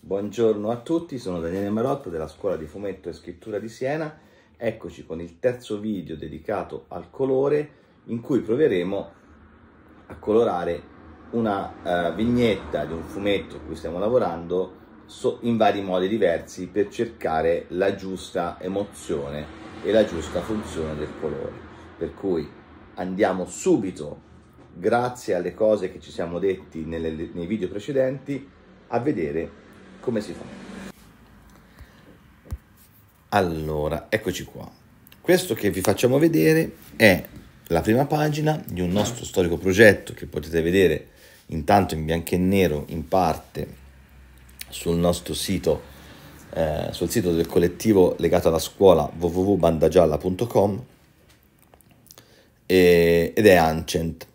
Buongiorno a tutti, sono Daniele Marotta della Scuola di Fumetto e Scrittura di Siena. Eccoci con il terzo video dedicato al colore in cui proveremo a colorare una uh, vignetta di un fumetto a cui stiamo lavorando so in vari modi diversi per cercare la giusta emozione e la giusta funzione del colore. Per cui andiamo subito, grazie alle cose che ci siamo detti nelle, nei video precedenti, a vedere come si fa. Allora, eccoci qua. Questo che vi facciamo vedere è la prima pagina di un nostro storico progetto che potete vedere intanto in bianco e nero in parte sul nostro sito eh, sul sito del collettivo legato alla scuola www.bandagialla.com ed è Ancient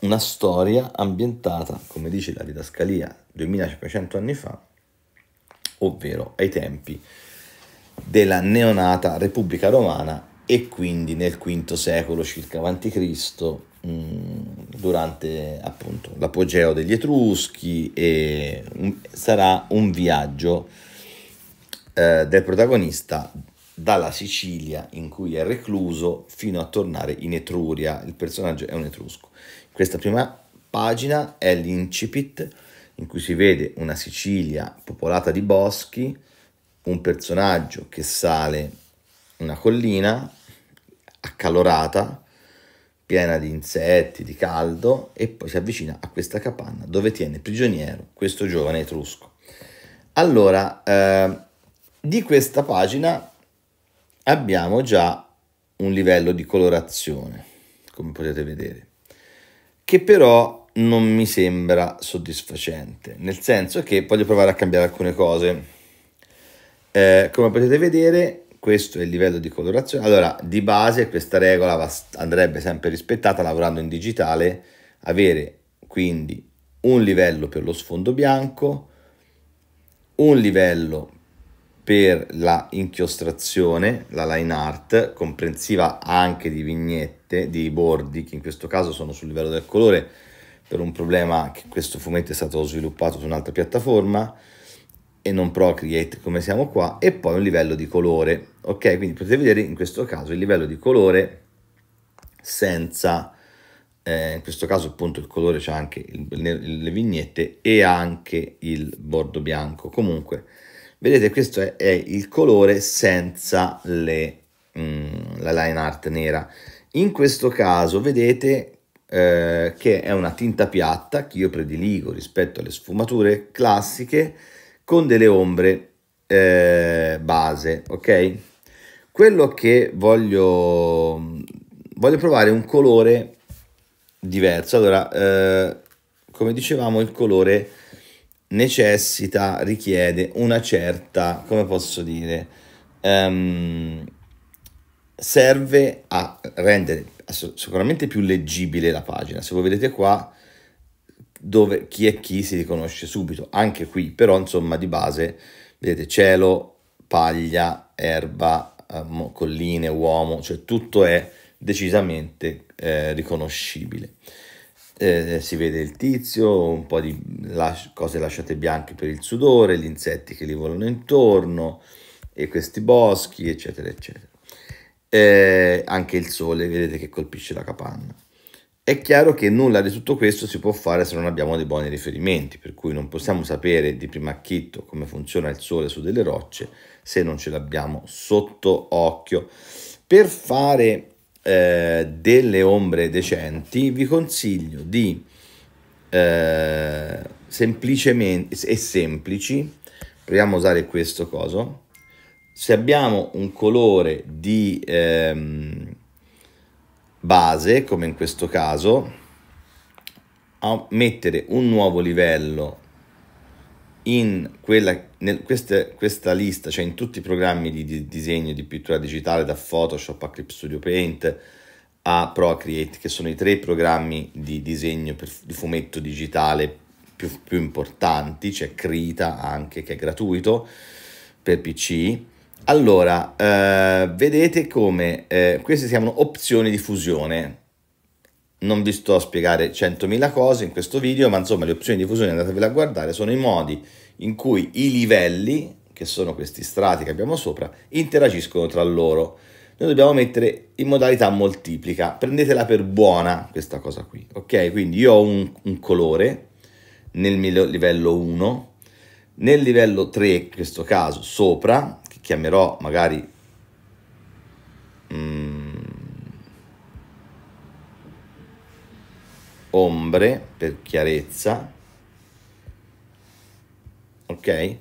una storia ambientata come dice la didascalia 2500 anni fa, ovvero ai tempi della neonata Repubblica Romana e quindi nel V secolo circa a.C., mm, durante appunto l'apogeo degli Etruschi, e sarà un viaggio eh, del protagonista dalla Sicilia in cui è recluso fino a tornare in Etruria. Il personaggio è un etrusco. Questa prima pagina è l'incipit in cui si vede una Sicilia popolata di boschi, un personaggio che sale una collina accalorata, piena di insetti, di caldo, e poi si avvicina a questa capanna dove tiene prigioniero questo giovane etrusco. Allora, eh, di questa pagina abbiamo già un livello di colorazione, come potete vedere, che però non mi sembra soddisfacente, nel senso che voglio provare a cambiare alcune cose. Eh, come potete vedere, questo è il livello di colorazione. Allora, di base questa regola va, andrebbe sempre rispettata lavorando in digitale, avere quindi un livello per lo sfondo bianco, un livello per la inchiostrazione, la line art, comprensiva anche di vignette, di bordi, che in questo caso sono sul livello del colore, per un problema che questo fumetto è stato sviluppato su un'altra piattaforma e non Procreate come siamo qua e poi un livello di colore ok quindi potete vedere in questo caso il livello di colore senza eh, in questo caso appunto il colore c'è anche il, le vignette e anche il bordo bianco comunque vedete questo è, è il colore senza le, mh, mm, la line art nera in questo caso vedete eh, che è una tinta piatta che io prediligo rispetto alle sfumature classiche con delle ombre eh, base, ok? Quello che voglio, voglio provare un colore diverso, allora eh, come dicevamo il colore necessita, richiede una certa, come posso dire, um, serve a rendere sicuramente più leggibile la pagina. Se voi vedete qua dove chi è chi si riconosce subito, anche qui, però insomma di base vedete cielo, paglia, erba, eh, colline, uomo, cioè tutto è decisamente eh, riconoscibile. Eh, si vede il tizio, un po' di las cose lasciate bianche per il sudore, gli insetti che li volano intorno e questi boschi, eccetera, eccetera eh, anche il sole vedete che colpisce la capanna. È chiaro che nulla di tutto questo si può fare se non abbiamo dei buoni riferimenti, per cui non possiamo sapere di prima acchitto come funziona il sole su delle rocce se non ce l'abbiamo sotto occhio. Per fare eh, delle ombre decenti vi consiglio di eh, semplicemente e semplici proviamo a usare questo coso se abbiamo un colore di ehm, base, come in questo caso, a mettere un nuovo livello in quella, nel, questa, questa, lista, cioè in tutti i programmi di, di, disegno, di pittura digitale, da Photoshop a Clip Studio Paint a Procreate, che sono i tre programmi di disegno per, di fumetto digitale più, più importanti, c'è cioè Krita anche che è gratuito per PC, allora, eh, vedete come eh, queste si chiamano opzioni di fusione. Non vi sto a spiegare 100.000 cose in questo video, ma insomma le opzioni di fusione andatevele a guardare, sono i modi in cui i livelli, che sono questi strati che abbiamo sopra, interagiscono tra loro. Noi dobbiamo mettere in modalità moltiplica, prendetela per buona questa cosa qui, ok? Quindi io ho un, un colore nel livello 1, nel livello 3, in questo caso sopra, chiamerò magari mm, ombre per chiarezza ok eh,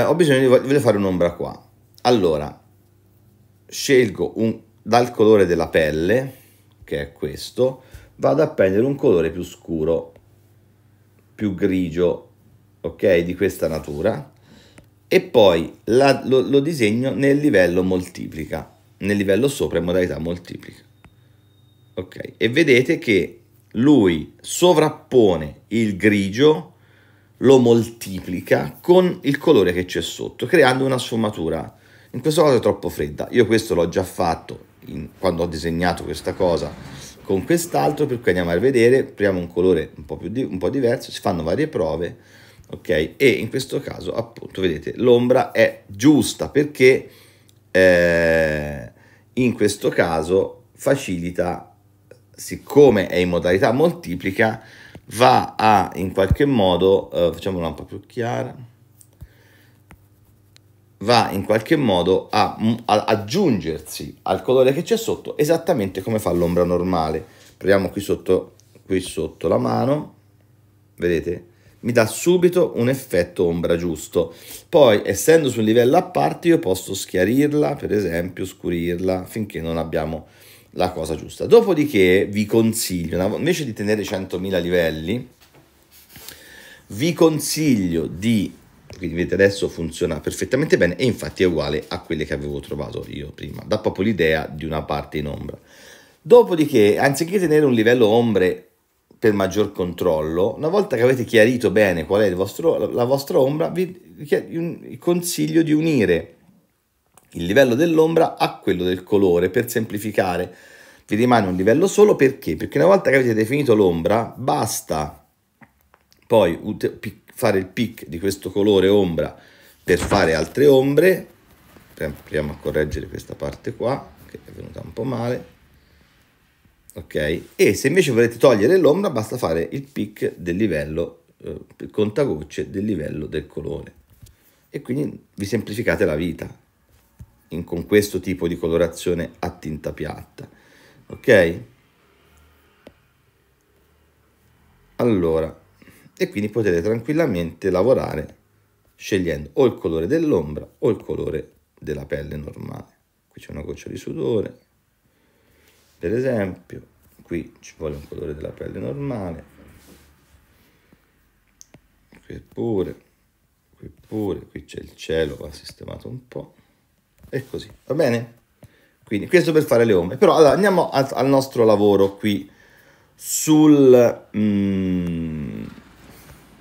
ho bisogno di voglio fare un'ombra qua allora scelgo un dal colore della pelle che è questo vado a prendere un colore più scuro più grigio ok di questa natura e poi la, lo, lo disegno nel livello moltiplica, nel livello sopra in modalità moltiplica. Ok, e vedete che lui sovrappone il grigio, lo moltiplica con il colore che c'è sotto, creando una sfumatura. In questo caso è troppo fredda. Io questo l'ho già fatto in, quando ho disegnato questa cosa con quest'altro, per cui andiamo a vedere, proviamo un colore un po, più di, un po' diverso, si fanno varie prove ok? E in questo caso, appunto, vedete, l'ombra è giusta perché eh, in questo caso facilita, siccome è in modalità moltiplica, va a in qualche modo, eh, facciamola un po' più chiara, va in qualche modo a, a aggiungersi al colore che c'è sotto esattamente come fa l'ombra normale. Proviamo qui sotto, qui sotto la mano, vedete? mi dà subito un effetto ombra giusto. Poi, essendo su un livello a parte, io posso schiarirla, per esempio, scurirla, finché non abbiamo la cosa giusta. Dopodiché vi consiglio, invece di tenere 100.000 livelli, vi consiglio di quindi vedete adesso funziona perfettamente bene e infatti è uguale a quelle che avevo trovato io prima dà proprio l'idea di una parte in ombra dopodiché anziché tenere un livello ombre per maggior controllo, una volta che avete chiarito bene qual è vostro, la vostra ombra, vi consiglio di unire il livello dell'ombra a quello del colore per semplificare. Vi rimane un livello solo perché? Perché una volta che avete definito l'ombra, basta poi fare il pick di questo colore ombra per fare altre ombre. Proviamo a correggere questa parte qua, che è venuta un po' male ok? E se invece volete togliere l'ombra basta fare il pic del livello eh, contagocce del livello del colore e quindi vi semplificate la vita in, con questo tipo di colorazione a tinta piatta, ok? Allora, e quindi potete tranquillamente lavorare scegliendo o il colore dell'ombra o il colore della pelle normale. Qui c'è una goccia di sudore, per esempio qui ci vuole un colore della pelle normale qui pure qui pure qui c'è il cielo va sistemato un po e così va bene quindi questo per fare le ombre però allora, andiamo al, al, nostro lavoro qui sul mm,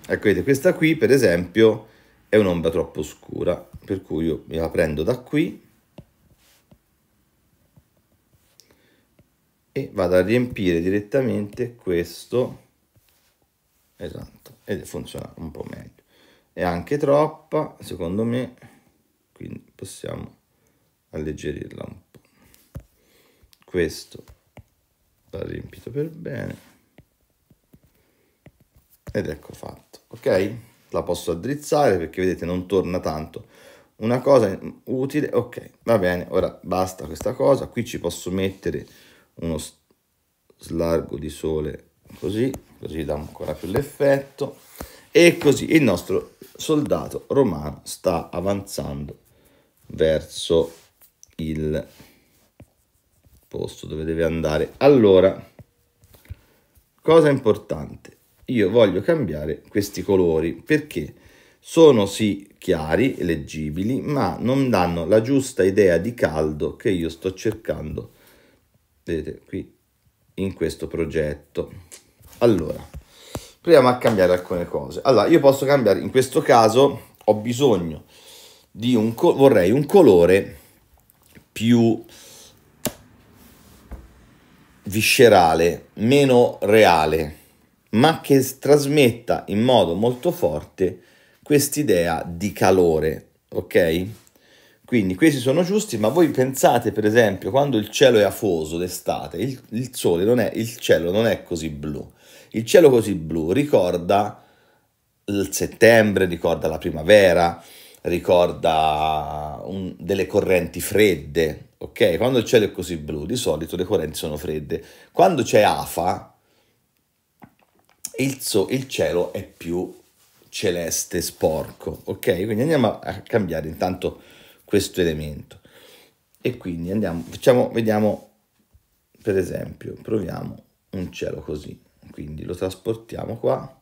ecco vedete questa qui per esempio è un'ombra troppo scura per cui io la prendo da qui e vado a riempire direttamente questo esatto ed funziona un po' meglio è anche troppa secondo me quindi possiamo alleggerirla un po' questo va riempito per bene ed ecco fatto ok la posso addrizzare perché vedete non torna tanto una cosa utile ok va bene ora basta questa cosa qui ci posso mettere uno slargo di sole così, così dà ancora più l'effetto e così il nostro soldato romano sta avanzando verso il posto dove deve andare. Allora, cosa importante, io voglio cambiare questi colori perché sono sì chiari leggibili, ma non danno la giusta idea di caldo che io sto cercando di vedete qui in questo progetto allora proviamo a cambiare alcune cose allora io posso cambiare in questo caso ho bisogno di un vorrei un colore più viscerale meno reale ma che trasmetta in modo molto forte quest'idea di calore ok quindi questi sono giusti, ma voi pensate per esempio quando il cielo è afoso d'estate, il, il sole non è, il cielo non è così blu. Il cielo così blu ricorda il settembre, ricorda la primavera, ricorda un, delle correnti fredde, ok? Quando il cielo è così blu, di solito le correnti sono fredde. Quando c'è afa, il, so, il cielo è più celeste, sporco, ok? Quindi andiamo a, a cambiare intanto questo elemento. E quindi andiamo, facciamo, vediamo, per esempio, proviamo un cielo così. Quindi lo trasportiamo qua.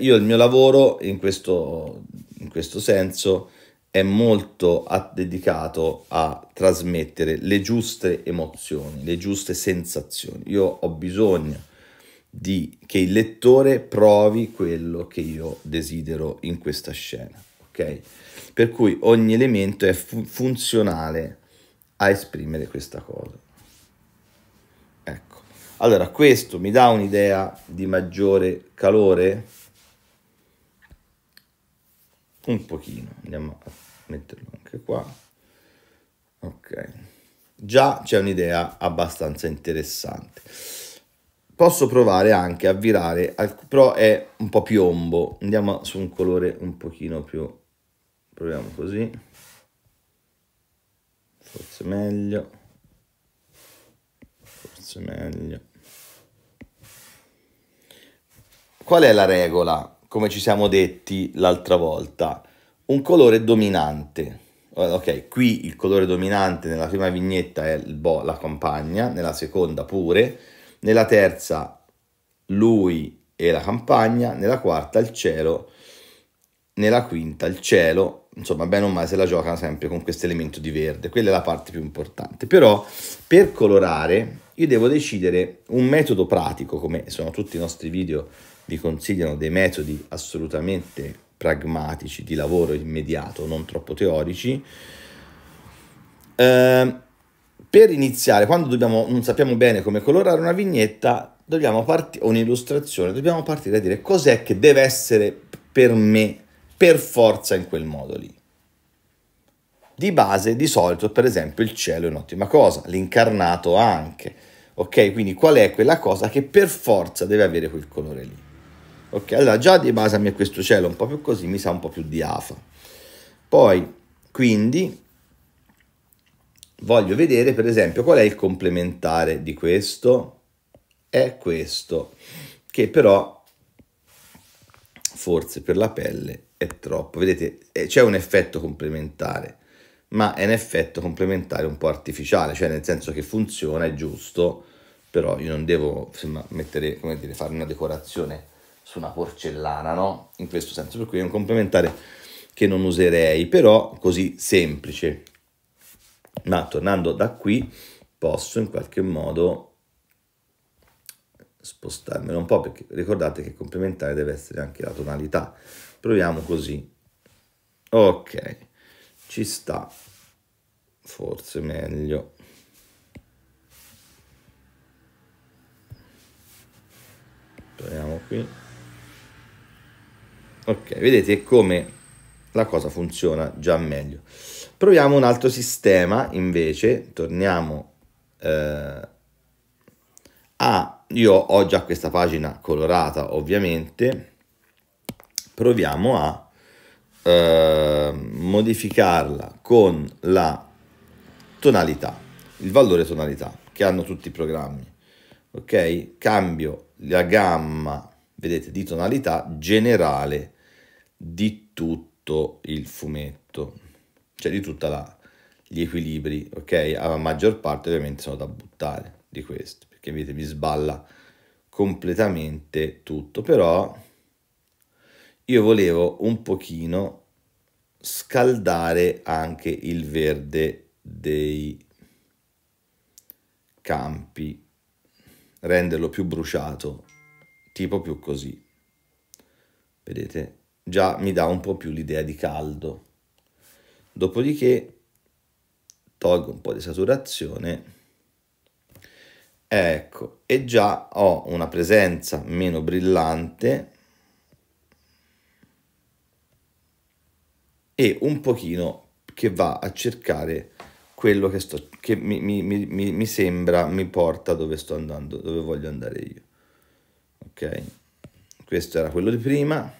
Io il mio lavoro in questo, in questo senso è molto dedicato a trasmettere le giuste emozioni, le giuste sensazioni. Io ho bisogno di che il lettore provi quello che io desidero in questa scena ok? Per cui ogni elemento è fu funzionale a esprimere questa cosa. Ecco. Allora, questo mi dà un'idea di maggiore calore? Un pochino, andiamo a metterlo anche qua. Ok. Già c'è un'idea abbastanza interessante posso provare anche a virare, però è un po' piombo, andiamo su un colore un pochino più proviamo così forse meglio forse meglio qual è la regola come ci siamo detti l'altra volta un colore dominante ok qui il colore dominante nella prima vignetta è bo, la campagna nella seconda pure nella terza lui e la campagna nella quarta il cielo nella quinta il cielo, insomma, bene o male se la gioca sempre con questo elemento di verde, quella è la parte più importante. Però per colorare io devo decidere un metodo pratico, come sono tutti i nostri video vi consigliano dei metodi assolutamente pragmatici di lavoro immediato, non troppo teorici. Eh, per iniziare, quando dobbiamo, non sappiamo bene come colorare una vignetta, dobbiamo partire, o un'illustrazione, dobbiamo partire a dire cos'è che deve essere per me per forza in quel modo lì. Di base, di solito, per esempio, il cielo è un'ottima cosa, l'incarnato anche. Ok, quindi qual è quella cosa che per forza deve avere quel colore lì? Ok, allora già di base a me questo cielo un po' più così mi sa un po' più di afa. Poi, quindi, voglio vedere per esempio qual è il complementare di questo. È questo, che però forse per la pelle è troppo. Vedete, eh, c'è un effetto complementare, ma è un effetto complementare un po' artificiale, cioè nel senso che funziona, è giusto, però io non devo insomma, mettere, come dire, fare una decorazione su una porcellana, no? In questo senso, per cui è un complementare che non userei, però così semplice. Ma tornando da qui posso in qualche modo spostarmelo un po' perché ricordate che complementare deve essere anche la tonalità. Proviamo così. Ok, ci sta. Forse meglio. Proviamo qui. Ok, vedete come la cosa funziona già meglio. Proviamo un altro sistema invece, torniamo eh, a... Io ho già questa pagina colorata ovviamente, proviamo a eh, modificarla con la tonalità, il valore tonalità che hanno tutti i programmi. Ok? Cambio la gamma, vedete, di tonalità generale di tutto il fumetto, cioè di tutta la gli equilibri, ok? La maggior parte ovviamente sono da buttare di questo, perché vedete mi sballa completamente tutto, però io volevo un pochino scaldare anche il verde dei campi, renderlo più bruciato, tipo più così. Vedete? Già mi dà un po' più l'idea di caldo. Dopodiché tolgo un po' di saturazione. Ecco, e già ho una presenza meno brillante e un pochino che va a cercare quello che, sto, che mi, mi, mi, mi, sembra mi porta dove sto andando, dove voglio andare io. Ok? Questo era quello di prima.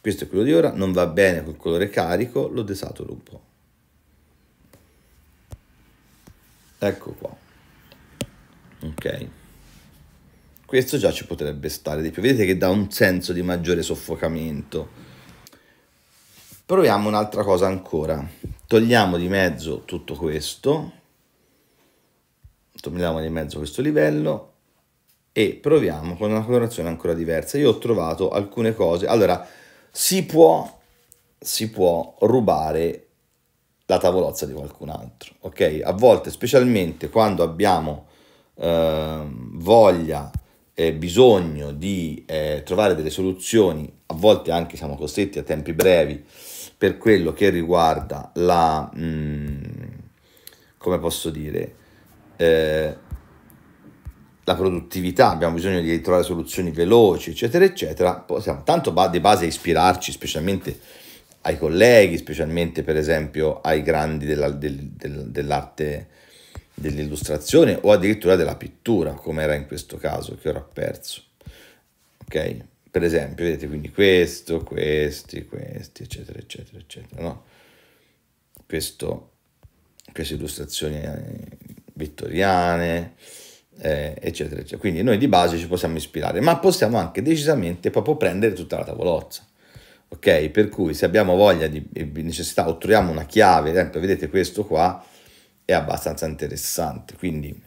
Questo è quello di ora, non va bene col colore carico, lo desaturo un po'. Ecco qua. Ok. Questo già ci potrebbe stare di più. Vedete che dà un senso di maggiore soffocamento. Proviamo un'altra cosa ancora. Togliamo di mezzo tutto questo. Togliamo di mezzo questo livello e proviamo con una colorazione ancora diversa. Io ho trovato alcune cose. Allora, si può, si può rubare la tavolozza di qualcun altro, ok? A volte, specialmente quando abbiamo eh, voglia eh, bisogno di eh, trovare delle soluzioni, a volte anche siamo costretti a tempi brevi, per quello che riguarda la, mh, mm, come posso dire, eh, la produttività, abbiamo bisogno di trovare soluzioni veloci, eccetera, eccetera, possiamo tanto di base ispirarci, specialmente ai colleghi, specialmente per esempio ai grandi della, del, del, dell'arte dell'illustrazione o addirittura della pittura, come era in questo caso che ora ho perso. Ok? Per esempio, vedete quindi questo, questi, questi, eccetera, eccetera, eccetera, no? Questo, queste illustrazioni eh, vittoriane, eh, eccetera, eccetera. Quindi noi di base ci possiamo ispirare, ma possiamo anche decisamente proprio prendere tutta la tavolozza. Ok? Per cui se abbiamo voglia di, di necessità o troviamo una chiave, ad esempio, vedete questo qua, è abbastanza interessante, quindi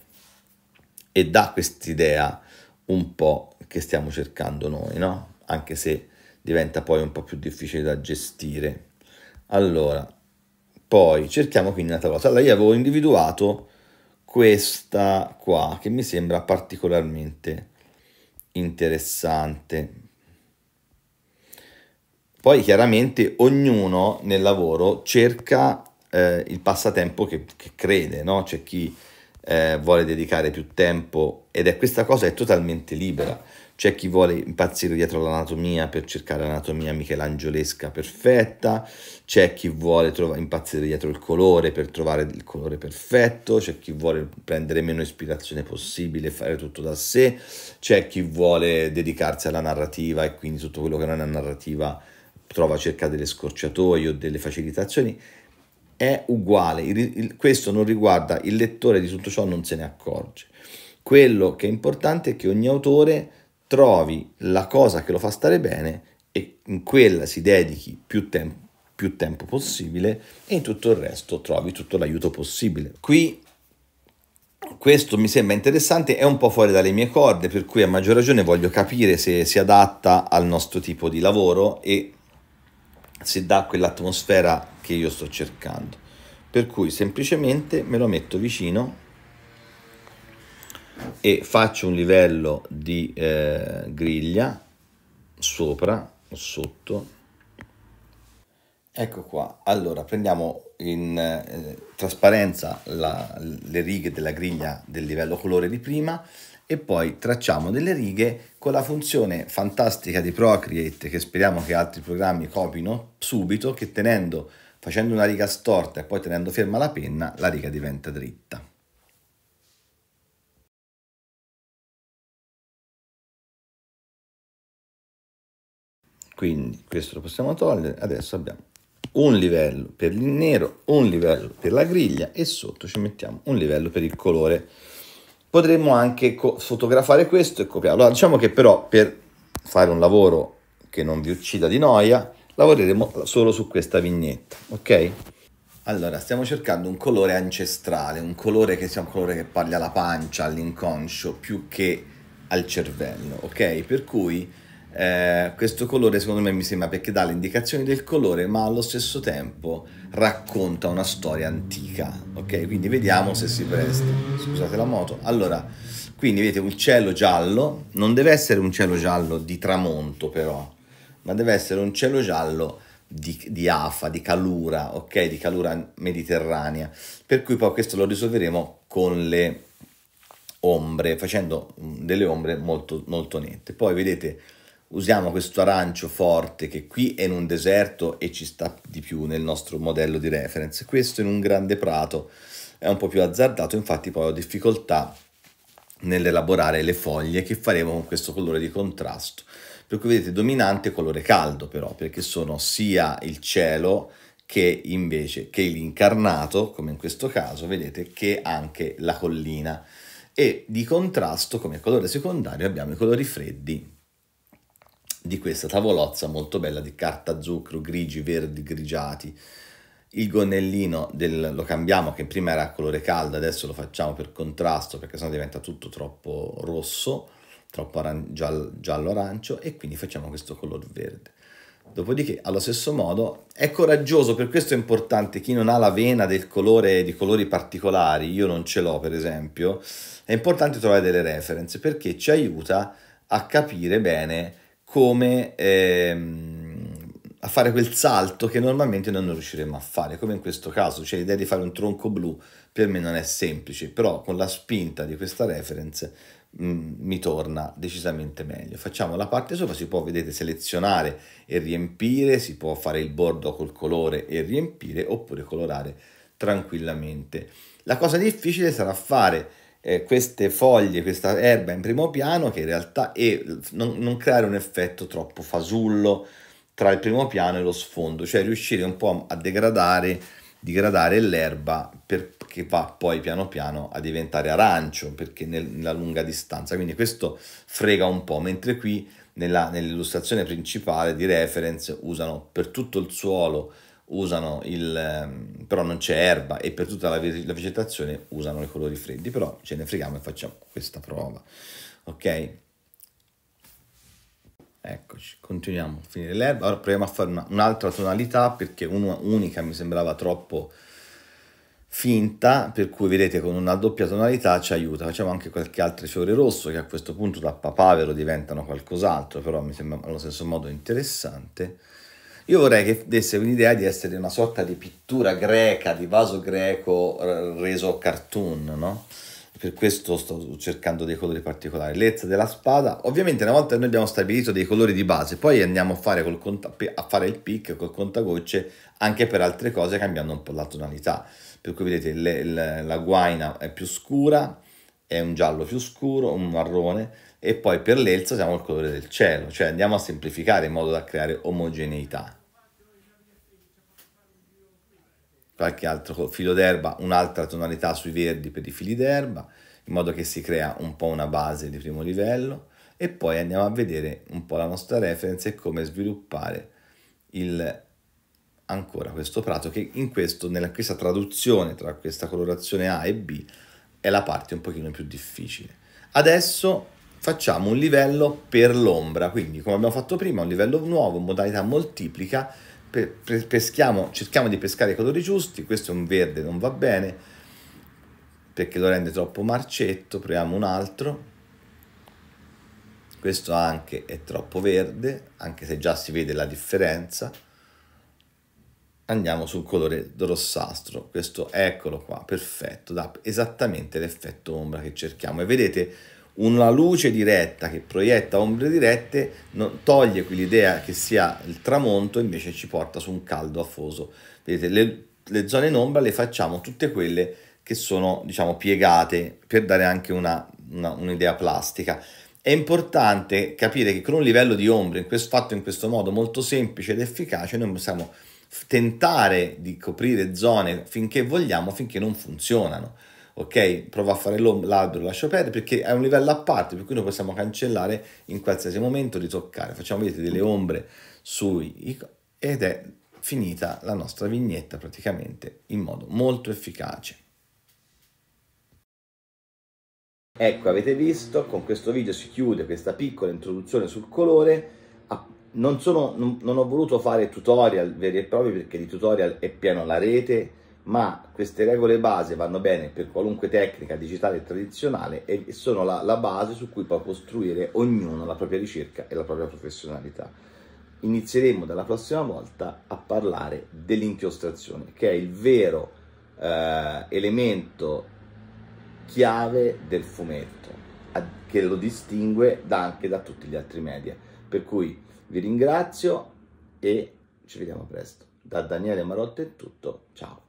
e da quest'idea un po' che stiamo cercando noi, no? Anche se diventa poi un po' più difficile da gestire. Allora, poi cerchiamo quindi un'altra cosa. Allora, io avevo individuato questa qua che mi sembra particolarmente interessante. Poi chiaramente ognuno nel lavoro cerca eh, il passatempo che, che crede, no? c'è chi eh, vuole dedicare più tempo ed è questa cosa è totalmente libera, c'è chi vuole impazzire dietro l'anatomia per cercare l'anatomia michelangiolesca perfetta, c'è chi vuole trova- impazzire dietro il colore per trovare il colore perfetto, c'è chi vuole prendere meno ispirazione possibile e fare tutto da sé, c'è chi vuole dedicarsi alla narrativa e quindi tutto quello che non è narrativa trova cerca delle scorciatoie o delle facilitazioni è uguale, il, il, questo non riguarda il lettore di tutto ciò, non se ne accorge. Quello che è importante è che ogni autore trovi la cosa che lo fa stare bene e in quella si dedichi più tempo, più tempo possibile e in tutto il resto trovi tutto l'aiuto possibile. Qui questo mi sembra interessante, è un po' fuori dalle mie corde, per cui a maggior ragione voglio capire se si adatta al nostro tipo di lavoro e si dà quell'atmosfera che io sto cercando. Per cui semplicemente me lo metto vicino e faccio un livello di eh, griglia sopra o sotto. Ecco qua, allora prendiamo in eh, trasparenza la, le righe della griglia del livello colore di prima e poi tracciamo delle righe con la funzione fantastica di Procreate che speriamo che altri programmi copino subito che tenendo facendo una riga storta e poi tenendo ferma la penna la riga diventa dritta. Quindi questo lo possiamo togliere, adesso abbiamo un livello per il nero, un livello per la griglia e sotto ci mettiamo un livello per il colore potremmo anche co- fotografare questo e copiarlo. Allora, ah, diciamo che però per fare un lavoro che non vi uccida di noia, lavoreremo solo su questa vignetta, ok? Allora, stiamo cercando un colore ancestrale, un colore che sia un colore che parli alla pancia, all'inconscio, più che al cervello, ok? Per cui eh, questo colore secondo me mi sembra perché dà le indicazioni del colore ma allo stesso tempo racconta una storia antica ok quindi vediamo se si presta scusate la moto allora quindi vedete un cielo giallo non deve essere un cielo giallo di tramonto però ma deve essere un cielo giallo di, di afa di calura ok di calura mediterranea per cui poi questo lo risolveremo con le ombre facendo mm, delle ombre molto molto nette poi vedete usiamo questo arancio forte che qui è in un deserto e ci sta di più nel nostro modello di reference. Questo in un grande prato è un po' più azzardato, infatti poi ho difficoltà nell'elaborare le foglie che faremo con questo colore di contrasto. Per cui vedete dominante colore caldo però, perché sono sia il cielo che invece che l'incarnato, come in questo caso, vedete che anche la collina. E di contrasto come colore secondario abbiamo i colori freddi di questa tavolozza molto bella di carta zucchero, grigi, verdi, grigiati. Il gonnellino del, lo cambiamo che prima era a colore caldo, adesso lo facciamo per contrasto perché sennò diventa tutto troppo rosso, troppo aran- giallo-arancio e quindi facciamo questo color verde. Dopodiché, allo stesso modo, è coraggioso, per questo è importante, chi non ha la vena del colore, di colori particolari, io non ce l'ho per esempio, è importante trovare delle reference perché ci aiuta a capire bene come ehm, a fare quel salto che normalmente non riusciremo a fare, come in questo caso, cioè l'idea di fare un tronco blu per me non è semplice, però con la spinta di questa reference mh, mm, mi torna decisamente meglio. Facciamo la parte sopra, si può, vedete, selezionare e riempire, si può fare il bordo col colore e riempire oppure colorare tranquillamente. La cosa difficile sarà fare eh, queste foglie, questa erba in primo piano che in realtà è, non, non creare un effetto troppo fasullo tra il primo piano e lo sfondo, cioè riuscire un po' a degradare, degradare l'erba che va poi piano piano a diventare arancio perché nel, nella lunga distanza, quindi questo frega un po', mentre qui nella, nell'illustrazione principale di reference usano per tutto il suolo usano il ehm, però non c'è erba e per tutta la, la vegetazione usano i colori freddi però ce ne freghiamo e facciamo questa prova ok eccoci continuiamo a finire l'erba ora proviamo a fare un'altra tonalità perché una unica mi sembrava troppo finta per cui vedete con una doppia tonalità ci aiuta facciamo anche qualche altro fiore rosso che a questo punto da papavero diventano qualcos'altro però mi sembra allo stesso modo interessante io vorrei che desse un'idea di essere una sorta di pittura greca, di vaso greco reso cartoon, no? Per questo sto cercando dei colori particolari. Lezza della spada. Ovviamente una volta noi abbiamo stabilito dei colori di base, poi andiamo a fare, col conta, a fare il pic col contagocce anche per altre cose cambiando un po' la tonalità. Per cui vedete le, le, la guaina è più scura, è un giallo più scuro, un marrone e poi per l'elsa siamo il colore del cielo, cioè andiamo a semplificare in modo da creare omogeneità. qualche altro filo d'erba, un'altra tonalità sui verdi per i fili d'erba, in modo che si crea un po' una base di primo livello e poi andiamo a vedere un po' la nostra reference e come sviluppare il, ancora questo prato che in questo, nella, questa traduzione tra questa colorazione A e B è la parte un pochino più difficile. Adesso facciamo un livello per l'ombra, quindi come abbiamo fatto prima un livello nuovo, modalità moltiplica peschiamo, cerchiamo di pescare i colori giusti, questo è un verde, non va bene perché lo rende troppo marcetto, proviamo un altro, questo anche è troppo verde, anche se già si vede la differenza, andiamo sul colore rossastro, questo eccolo qua, perfetto, dà esattamente l'effetto ombra che cerchiamo e vedete una luce diretta che proietta ombre dirette no, toglie quell'idea che sia il tramonto, invece ci porta su un caldo affoso. Vedete, le, le zone in ombra le facciamo tutte quelle che sono, diciamo, piegate per dare anche una, una, un'idea plastica. È importante capire che con un livello di ombre in questo, fatto in questo modo molto semplice ed efficace noi possiamo tentare di coprire zone finché vogliamo, finché non funzionano ok, prova a fare l'albero, lascio perdere, perché è un livello a parte, per cui noi possiamo cancellare in qualsiasi momento, ritoccare, facciamo vedere delle ombre sui ed è finita la nostra vignetta praticamente in modo molto efficace. Ecco, avete visto, con questo video si chiude questa piccola introduzione sul colore. Non, sono, non, non ho voluto fare tutorial veri e propri perché di tutorial è pieno la rete, ma queste regole base vanno bene per qualunque tecnica digitale tradizionale e sono la, la, base su cui può costruire ognuno la propria ricerca e la propria professionalità. Inizieremo dalla prossima volta a parlare dell'inchiostrazione, che è il vero eh, elemento chiave del fumetto, che lo distingue da, anche da tutti gli altri media. Per cui vi ringrazio e ci vediamo presto. Da Daniele Marotta è tutto, ciao!